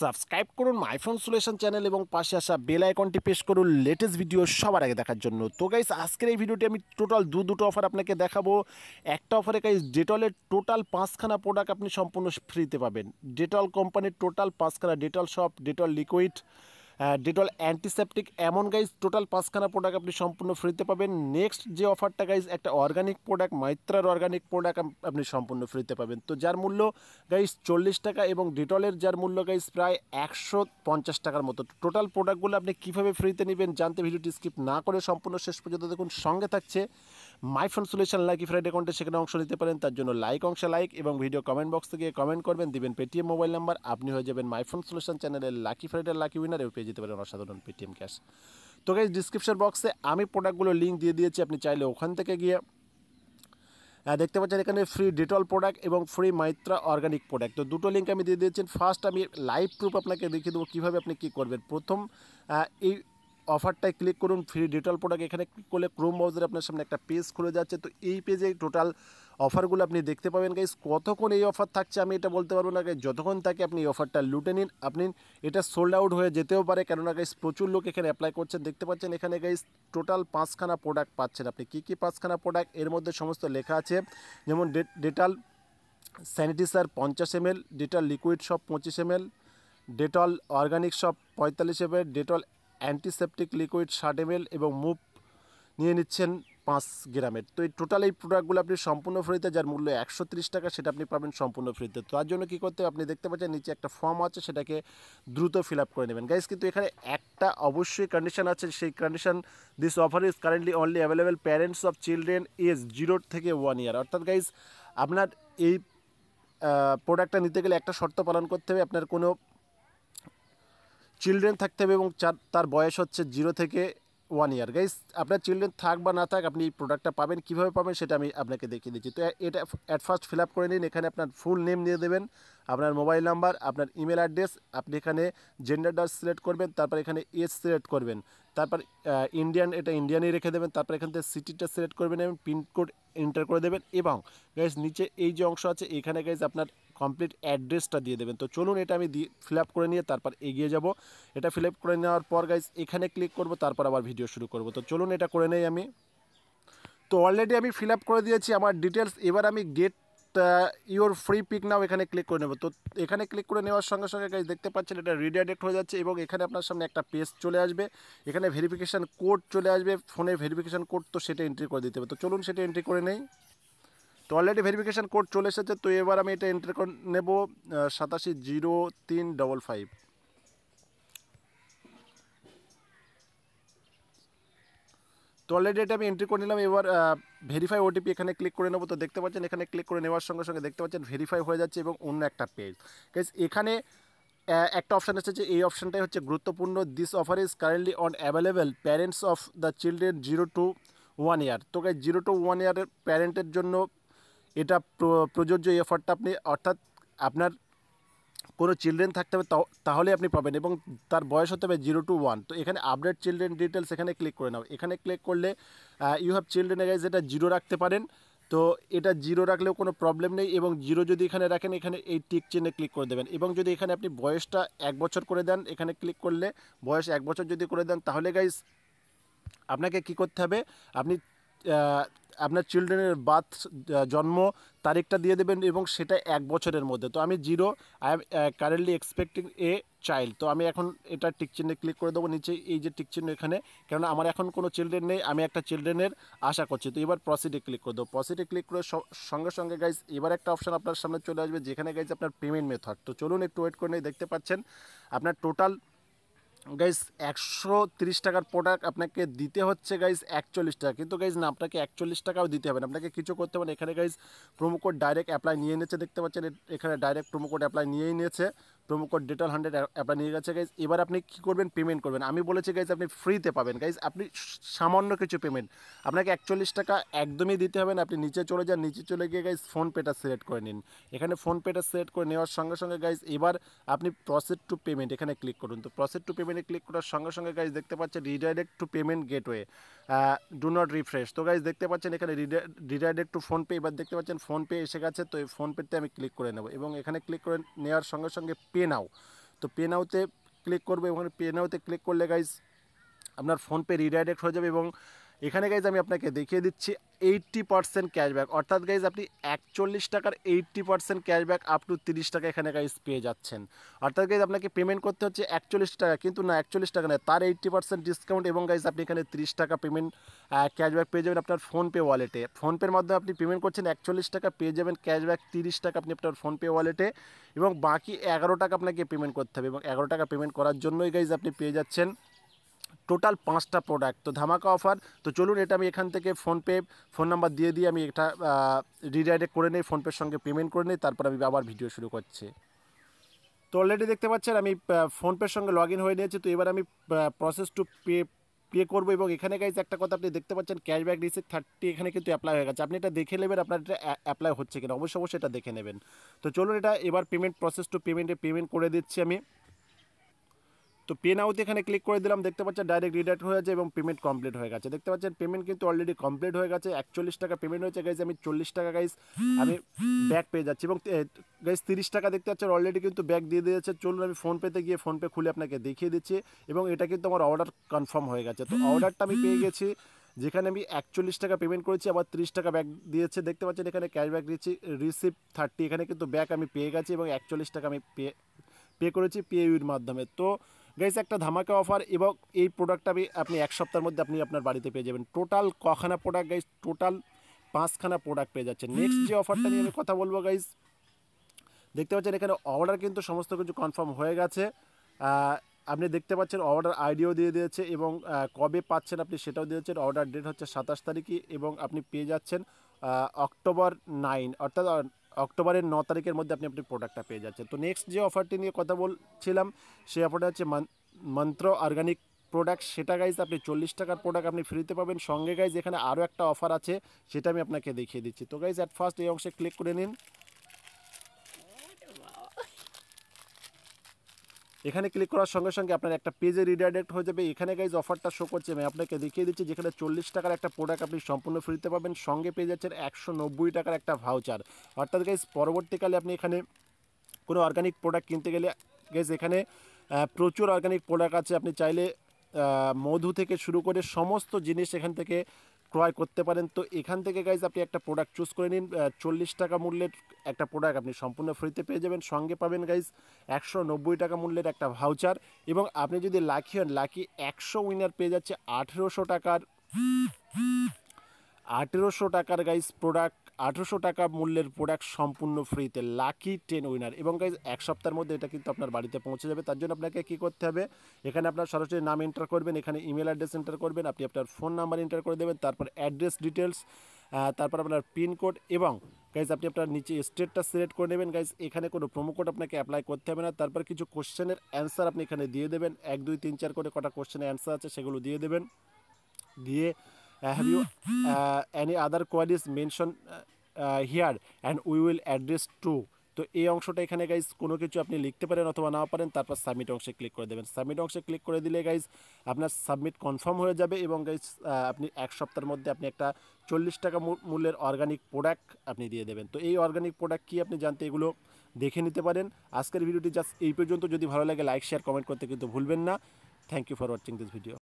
subscribe করুন মাইফোন solution channel এবং পাশে আসা বেল আইকনটি প্রেস করুন লেটেস্ট ভিডিও সবার আগে দেখার জন্য তো গাইস আজকের এই ভিডিওটি আমি টোটাল দু দুটো অফার আপনাকে দেখাবো একটা অফারে গাইস ডেটলের টোটাল পাঁচখানা প্রোডাক্ট আপনি সম্পূর্ণ ফ্রিতে পাবেন ডেটল কোম্পানির টোটাল পাঁচখানা ডেটল সব ডেটল লিকুইড ডেটল অ্যান্টিসেপটিক এমন গাইজ টোটাল পাঁচখানা প্রোডাক্ট আপনি সম্পূর্ণ ফ্রিতে পাবেন নেক্সট যে অফারটা গাইজ একটা অর্গানিক প্রোডাক্ট মাইত্রার অর্গানিক প্রোডাক্ট আপনি সম্পূর্ণ ফ্রিতে পাবেন তো যার মূল্য গাইজ চল্লিশ টাকা এবং ডেটলের যার মূল্য গাইজ প্রায় একশো পঞ্চাশ টাকার মতো টোটাল প্রোডাক্টগুলো আপনি কীভাবে ফ্রিতে নেবেন জানতে ভিডিওটি স্কিপ না করে সম্পূর্ণ শেষ পর্যন্ত দেখুন সঙ্গে থাকছে মাইফোন সলিউশন লাকি ফ্রাইড অ্যাকাউন্টে সেখানে অংশ নিতে পারেন তার জন্য লাইক অংশে লাইক এবং ভিডিও কমেন্ট বক্স থেকে কমেন্ট করবেন দিবেন পেটিএম মোবাইল নাম্বার আপনি হয়ে যাবেন মাইফোন সলিউশন চ্যানেলের লাকি ফ্রাইডের লাকি উইনার পেয়ে দিতে পারেন অসাধারণ পেটিএম ক্যাশ তো গাইজ ডিসক্রিপশন বক্সে আমি প্রোডাক্টগুলো লিঙ্ক দিয়ে দিয়েছি আপনি চাইলে ওখান থেকে গিয়ে দেখতে পাচ্ছেন এখানে ফ্রি ডেটল প্রোডাক্ট এবং ফ্রি মাইত্রা অর্গানিক প্রোডাক্ট তো দুটো লিঙ্ক আমি দিয়ে দিয়েছি ফার্স্ট আমি লাইভ প্রুফ আপনাকে দেখিয়ে দেবো কীভাবে আপনি কী করবেন প্রথম এই অফারটায় ক্লিক করুন ফ্রি ডিটেল প্রোডাক্ট এখানে ক্লিক করলে ক্রোম ব্রাউজারে আপনার সামনে একটা পেজ খুলে যাচ্ছে তো এই পেজে টোটাল অফারগুলো আপনি দেখতে পাবেন গাইজ কতক্ষণ এই অফার থাকছে আমি এটা বলতে পারবো না গাইজ যতক্ষণ থাকে আপনি এই অফারটা লুটে নিন আপনি এটা সোল্ড আউট হয়ে যেতেও পারে কেননা গাইজ প্রচুর লোক এখানে অ্যাপ্লাই করছেন দেখতে পাচ্ছেন এখানে গাইজ টোটাল পাঁচখানা প্রোডাক্ট পাচ্ছেন আপনি কী কী পাঁচখানা প্রোডাক্ট এর মধ্যে সমস্ত লেখা আছে যেমন ডেটাল স্যানিটাইজার পঞ্চাশ এমএল ডেটাল লিকুইড সব পঁচিশ এমএল ডেটল অর্গ্যানিক সব পঁয়তাল্লিশ এমএল ডেটল অ্যান্টিসেপটিক লিকুইড ষাট এমএল এবং মুভ নিয়ে নিচ্ছেন পাঁচ গ্রামের তো এই টোটাল এই প্রোডাক্টগুলো আপনি সম্পূর্ণ ফ্রিতে যার মূল্য একশো টাকা সেটা আপনি পাবেন সম্পূর্ণ ফ্রিতে তার জন্য কী করতে আপনি দেখতে পাচ্ছেন নিচে একটা ফর্ম আছে সেটাকে দ্রুত ফিল আপ করে নেবেন গাইজ কিন্তু এখানে একটা অবশ্যই কন্ডিশন আছে সেই condition this offer is currently only available parents of children age zero থেকে ওয়ান ইয়ার অর্থাৎ গাইজ আপনার এই প্রোডাক্টটা নিতে গেলে একটা শর্ত পালন করতে হবে আপনার কোনো চিলড্রেন থাকতে হবে এবং তার বয়স হচ্ছে জিরো থেকে ওয়ান ইয়ার গাইস আপনার চিলড্রেন থাক বা না থাক আপনি এই প্রোডাক্টটা পাবেন কীভাবে পাবেন সেটা আমি আপনাকে দেখিয়ে দিচ্ছি তো এটা অ্যাট ফার্স্ট ফিল করে নিন এখানে আপনার ফুল নেম দিয়ে দেবেন আপনার মোবাইল নাম্বার আপনার ইমেল অ্যাড্রেস আপনি এখানে জেন্ডারটা সিলেক্ট করবেন তারপর এখানে এজ সিলেক্ট করবেন তারপর ইন্ডিয়ান এটা ইন্ডিয়ানই রেখে দেবেন তারপর এখান থেকে সিটিটা সিলেক্ট করবেন এবং পিনকোড এন্টার করে দেবেন এবং গাইস নিচে এই যে অংশ আছে এখানে গাইস আপনার কমপ্লিট অ্যাড্রেসটা দিয়ে দেবেন তো চলুন এটা আমি দিয়ে ফিল আপ করে নিয়ে তারপর এগিয়ে যাব এটা ফিল আপ করে নেওয়ার পর গাইজ এখানে ক্লিক করব তারপর আবার ভিডিও শুরু করব তো চলুন এটা করে নেই আমি তো অলরেডি আমি ফিল আপ করে দিয়েছি আমার ডিটেলস এবার আমি get your free pick now এখানে ক্লিক করে নেব তো এখানে ক্লিক করে নেওয়ার সঙ্গে সঙ্গে গাইজ দেখতে পাচ্ছেন এটা রিডাইরেক্ট হয়ে যাচ্ছে এবং এখানে আপনার সামনে একটা পেজ চলে আসবে এখানে ভেরিফিকেশান কোড চলে আসবে ফোনের ভেরিফিকেশান কোড তো সেটা এন্ট্রি করে দিতে হবে তো চলুন সেটা এন্ট্রি করে নেই তো অলরেডি ভেরিফিকেশান কোড চলে এসেছে তো এবার আমি এটা এন্টার করে নেব সাতাশি জিরো তিন ডবল ফাইভ তো অলরেডি এটা আমি এন্ট্রি করে নিলাম এবার ভেরিফাই ওটিপি এখানে ক্লিক করে নেবো তো দেখতে পাচ্ছেন এখানে ক্লিক করে নেওয়ার সঙ্গে সঙ্গে দেখতে পাচ্ছেন ভেরিফাই হয়ে যাচ্ছে এবং অন্য একটা পেজ এখানে একটা অপশান এসেছে এই অপশানটাই হচ্ছে গুরুত্বপূর্ণ this offer is currently on available parents of the children zero to one year তো জিরো টু ওয়ান ইয়ারের প্যারেন্টের জন্য এটা প্রযোজ্য এই অফারটা আপনি অর্থাৎ আপনার কোনো চিলড্রেন থাকতে হবে তাহলে আপনি পাবেন এবং তার বয়স হতে হবে জিরো টু ওয়ান তো এখানে আপডেট চিলড্রেন ডিটেলস এখানে ক্লিক করে নাও এখানে ক্লিক করলে ইউ হ্যাভ চিলড্রেন গাইজ এটা জিরো রাখতে পারেন তো এটা জিরো রাখলেও কোনো প্রবলেম নেই এবং জিরো যদি এখানে রাখেন এখানে এই টিক চিহ্নে ক্লিক করে দেবেন এবং যদি এখানে আপনি বয়সটা এক বছর করে দেন এখানে ক্লিক করলে বয়স এক বছর যদি করে দেন তাহলে গাইজ আপনাকে কি করতে হবে আপনি আপনার চিলড্রেনের বার্থ জন্ম তারিখটা দিয়ে দেবেন এবং সেটা এক বছরের মধ্যে তো আমি zero I am currently expecting a child তো আমি এখন এটা টিক চিহ্নে ক্লিক করে দেবো নিচে এই যে টিক চিহ্ন এখানে কেননা আমার এখন কোনো চিলড্রেন নেই আমি একটা চিলড্রেনের আশা করছি তো এবার প্রসিডে ক্লিক করে দেবো প্রসিডে ক্লিক করে সঙ্গে সঙ্গে গাইজ এবার একটা অপশান আপনার সামনে চলে আসবে যেখানে গাইজ আপনার পেমেন্ট মেথড তো চলুন একটু ওয়েট করে দেখতে পাচ্ছেন আপনার টোটাল গাইজ একশো তিরিশ টাকার প্রোডাক্ট আপনাকে দিতে হচ্ছে গাইজ একচল্লিশ টাকা কিন্তু গাইজ না আপনাকে একচল্লিশ টাকাও দিতে হবে না আপনাকে কিছু করতে হবে এখানে guys promo code direct apply নিয়ে নিয়েছে দেখতে পাচ্ছেন এখানে ডাইরেক্ট প্রোমো কোড অ্যাপ্লাই নিয়েই নিয়েছে promo code Dettol hundred apply নিয়ে গেছে গাইজ এবার আপনি কি করবেন পেমেন্ট করবেন আমি বলেছি গাইজ আপনি ফ্রিতে পাবেন গাইজ আপনি সামান্য কিছু পেমেন্ট আপনাকে একচল্লিশ টাকা একদমই দিতে হবে না আপনি নিচে চলে যান নিচে চলে গিয়ে গাইজ ফোনপেটা সিলেক্ট করে নিন এখানে ফোনপেটা সিলেক্ট করে নেওয়ার সঙ্গে সঙ্গে গাইজ এবার আপনি প্রসেস টু পেমেন্ট এখানে ক্লিক করুন তো প্রসেস টু পেমেন্টে ক্লিক করার সঙ্গে সঙ্গে গাইজ দেখতে পাচ্ছেন redirect to payment gateway do not refresh তো গাইজ দেখতে পাচ্ছেন এখানে রিডাইরেক্ট টু ফোনপে এবার দেখতে পাচ্ছেন ফোনপে এসে গেছে তো এই ফোনপেতে আমি ক্লিক করে নেব এবং এখানে ক্লিক করে নেওয়ার সঙ্গে সঙ্গে পে নাও তো পে নাওতে ক্লিক করবো এবং পে নাওতে ক্লিক করলে গাইজ আপনার ফোনপে রিডাইরেক্ট হয়ে যাবে এবং এখানে গাইজ আমি আপনাকে দেখিয়ে দিচ্ছি এইট্টি পার্সেন্ট ক্যাশব্যাক অর্থাৎ গাইজ আপনি একচল্লিশ টাকার eighty percent cashback up to তিরিশ টাকা এখানে গাইজ পেয়ে যাচ্ছেন অর্থাৎ গাইজ আপনাকে পেমেন্ট করতে হচ্ছে একচল্লিশ টাকা কিন্তু না একচল্লিশ টাকা নয় তার এইট্টি পার্সেন্ট ডিসকাউন্ট এবং গাইজ আপনি এখানে তিরিশ টাকা পেমেন্ট ক্যাশব্যাক পেয়ে যাবেন আপনার ফোনপে ওয়ালেটে ফোনপের মাধ্যমে আপনি পেমেন্ট করছেন একচল্লিশ টাকা পেয়ে যাবেন ক্যাশব্যাক তিরিশ টাকা আপনি আপনার ফোনপে ওয়ালেটে এবং বাকি এগারো টাকা আপনাকে পেমেন্ট করতে হবে এবং এগারো টাকা পেমেন্ট করার জন্যই গাইজ আপনি পেয়ে যাচ্ছেন টোটাল পাঁচটা প্রোডাক্ট তো ধামাকা অফার তো চলুন এটা আমি এখান থেকে ফোনপে ফোন নাম্বার দিয়ে দিয়ে আমি এটা রিডাইরেক্ট করে নিই ফোনপের সঙ্গে পেমেন্ট করে নিই তারপর আমি আবার ভিডিও শুরু করছি তো অলরেডি দেখতে পাচ্ছেন আমি ফোনপের সঙ্গে লগ ইন হয়ে নিয়েছি তো এবার আমি প্রসেস টু পে পে করবো এবং এখানে গাইজ একটা কথা আপনি দেখতে পাচ্ছেন ক্যাশব্যাক রিসিভ থার্টি এখানে কিন্তু অ্যাপ্লাই হয়ে গেছে আপনি এটা দেখে নেবেন আপনার এটা অ্যাপ্লাই হচ্ছে কিনা অবশ্যই অবশ্যই এটা দেখে নেবেন তো চলুন এটা এবার পেমেন্ট প্রসেস টু পেমেন্টে পেমেন্ট করে দিচ্ছি আমি তো পে নাওতে এখানে ক্লিক করে দিলাম দেখতে পাচ্ছেন ডাইরেক্ট রিডাক্ট হয়ে যাচ্ছে এবং পেমেন্ট কমপ্লিট হয়ে গেছে দেখতে পাচ্ছেন পেমেন্ট কিন্তু অলরেডি কমপ্লিট হয়ে গেছে একচল্লিশ টাকা পেমেন্ট হয়েছে গাইজ আমি চল্লিশ টাকা গাইজ আমি ব্যাক পেয়ে যাচ্ছি এবং গাইজ তিরিশ টাকা দেখতে পাচ্ছেন অলরেডি কিন্তু ব্যাক দিয়ে দিয়েছে চলুন আমি ফোনপেতে গিয়ে ফোনপে খুলে আপনাকে দেখিয়ে দিচ্ছি এবং এটা কিন্তু আমার অর্ডার কনফার্ম হয়ে গেছে তো অর্ডারটা আমি পেয়ে গেছি যেখানে আমি একচল্লিশ টাকা পেমেন্ট করেছি আবার ত্রিশ টাকা ব্যাক দিয়েছে দেখতে পাচ্ছেন এখানে ক্যাশব্যাক দিচ্ছি রিসিপ থার্টি এখানে কিন্তু ব্যাক আমি পেয়ে গেছি এবং একচল্লিশ টাকা আমি পে পে করেছি পে মাধ্যমে তো গাইজ একটা ধামাকা অফার এবং এই প্রোডাক্টটা আপনি এক সপ্তাহের মধ্যে আপনি আপনার বাড়িতে পেয়ে যাবেন টোটাল কখানা প্রোডাক্ট গাইজ টোটাল পাঁচখানা প্রোডাক্ট পেয়ে যাচ্ছেন নেক্সট যে অফারটা নিয়ে আমি কথা বলবো গাইজ দেখতে পাচ্ছেন এখানে অর্ডার কিন্তু সমস্ত কিছু কনফার্ম হয়ে গেছে আপনি দেখতে পাচ্ছেন অর্ডার আইডিও দিয়ে দিয়েছে এবং কবে পাচ্ছেন আপনি সেটাও দিয়েছেন অর্ডার ডেট হচ্ছে সাতাশ তারিখে এবং আপনি পেয়ে যাচ্ছেন অক্টোবর নাইন অর্থাৎ অক্টোবরের ন তারিখের মধ্যে আপনি আপনি প্রোডাক্টটা পেয়ে যাচ্ছেন তো নেক্সট যে অফারটি নিয়ে কথা বলছিলাম সেই অফারটা হচ্ছে মন্ত্র অর্গানিক প্রোডাক্ট সেটা গাইজ আপনি চল্লিশ টাকার প্রোডাক্ট আপনি ফ্রিতে পাবেন সঙ্গে গাইজ এখানে আরও একটা অফার আছে সেটা আমি আপনাকে দেখিয়ে দিচ্ছি তো গাইজ অ্যাট ফার্স্ট এই অংশে ক্লিক করে নিন এখানে ক্লিক করার সঙ্গে সঙ্গে আপনার একটা পেজে রিডাইরেক্ট হয়ে যাবে এখানে গাইজ অফারটা শো করছে আমি আপনাকে দেখিয়ে দিচ্ছি যেখানে চল্লিশ টাকার একটা প্রোডাক্ট আপনি সম্পূর্ণ ফ্রিতে পাবেন সঙ্গে পেয়ে যাচ্ছেন একশো টাকার একটা ভাউচার অর্থাৎ গাইজ পরবর্তীকালে আপনি এখানে কোনো অর্গানিক প্রোডাক্ট কিনতে গেলে গাইজ এখানে প্রচুর অর্গানিক প্রোডাক্ট আছে আপনি চাইলে মধু থেকে শুরু করে সমস্ত জিনিস এখান থেকে ক্রয় করতে পারেন তো এখান থেকে গাইজ আপনি একটা প্রোডাক্ট চুজ করে নিন চল্লিশ টাকা মূল্যের একটা প্রোডাক্ট আপনি সম্পূর্ণ ফ্রিতে পেয়ে যাবেন সঙ্গে পাবেন গাইজ একশো নব্বই টাকা মূল্যের একটা ভাউচার এবং আপনি যদি লাকি হন লাকি একশো উইনার পেয়ে যাচ্ছে আঠেরোশো টাকার আঠেরোশো টাকার গাইজ প্রোডাক্ট আঠেরোশো টাকা মূল্যের প্রোডাক্ট সম্পূর্ণ ফ্রিতে লাকি টেন উইনার এবং গাইজ এক সপ্তাহের মধ্যে এটা কিন্তু আপনার বাড়িতে পৌঁছে যাবে তার জন্য আপনাকে কী করতে হবে এখানে আপনার সরাসরি নাম এন্টার করবেন এখানে ইমেল অ্যাড্রেস এন্টার করবেন আপনি আপনার ফোন নাম্বার এন্টার করে দেবেন তারপর অ্যাড্রেস ডিটেলস তারপর আপনার পিনকোড এবং গাইজ আপনি আপনার নিচে স্টেটটা সিলেক্ট করে নেবেন গাইজ এখানে কোনো প্রোমো কোড আপনাকে অ্যাপ্লাই করতে হবে না তারপর কিছু কোশ্চেনের অ্যান্সার আপনি এখানে দিয়ে দেবেন এক দুই তিন চার করে কটা কোশ্চেনের অ্যান্সার আছে সেগুলো দিয়ে দেবেন দিয়ে Uh, have you uh, any other queries mentioned uh, here and we will address to তো এই অংশটা এখানে গাইজ কোনো কিছু আপনি লিখতে পারেন অথবা নাও পারেন তারপর সাবমিট অংশে ক্লিক করে দেবেন সাবমিট অংশে ক্লিক করে দিলে গাইজ আপনার সাবমিট কনফার্ম হয়ে যাবে এবং গাইজ আপনি এক সপ্তাহের মধ্যে আপনি একটা চল্লিশ টাকা মূল্যের অর্গানিক প্রোডাক্ট আপনি দিয়ে দেবেন তো এই অর্গানিক প্রোডাক্ট কী আপনি জানতে এগুলো দেখে নিতে পারেন আজকের ভিডিওটি জাস্ট এই পর্যন্ত যদি ভালো লাগে লাইক শেয়ার কমেন্ট করতে কিন্তু ভুলবেন না thank you for watching this video